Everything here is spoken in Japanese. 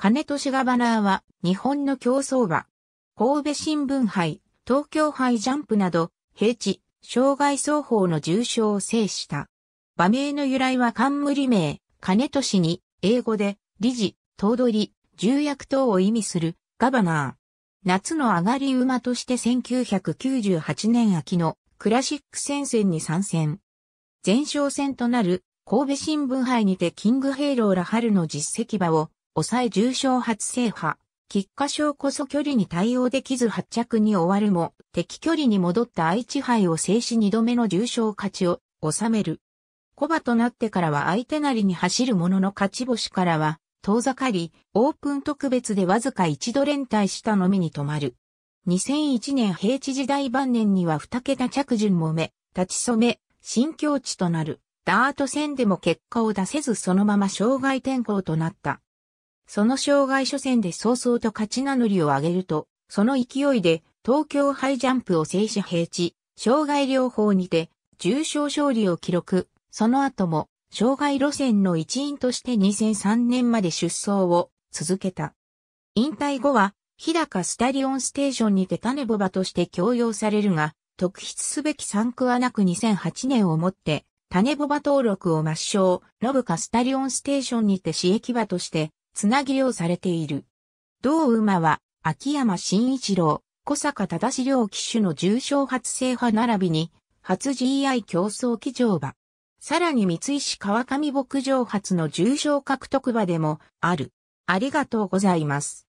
金年がバナーは、日本の競走馬。神戸新聞杯、東京杯ジャンプなど、平地、障害双方の重傷を制した。馬名の由来は冠名、金年に、英語で、理事、頭取、重役等を意味する、ガバナー。夏の上がり馬として1998年秋のクラシック戦線に参戦。前哨戦となる神戸新聞杯にてキングヘイローラ春の実績馬を抑え重症初制覇。菊花賞こそ距離に対応できず発着に終わるも、敵距離に戻った愛知杯を制し二度目の重傷勝ちを収める。小馬となってからは相手なりに走るものの勝ち星からは、遠ざかり、オープン特別でわずか一度連帯したのみに止まる。2001年平地時代晩年には二桁着順もめ、立ち染め、新境地となる。ダート戦でも結果を出せずそのまま障害転向となった。その障害初戦で早々と勝ち名乗りを上げると、その勢いで東京ハイジャンプを制し平地、障害療法にて重症勝利を記録、その後も障害路線の一員として2003年まで出走を続けた。引退後は、日高スタリオンステーションにて種ボバとして強要されるが、特筆すべき産区はなく2008年をもって、種ボバ登録を抹消、ノブカスタリオンステーションにて刺激場としてつなぎをされている。同馬は、秋山慎一郎、小坂忠良騎手の重賞発生派並びに、初 GI 競争騎乗馬。さらに三石川上牧場初の重賞獲得馬でもある。ありがとうございます。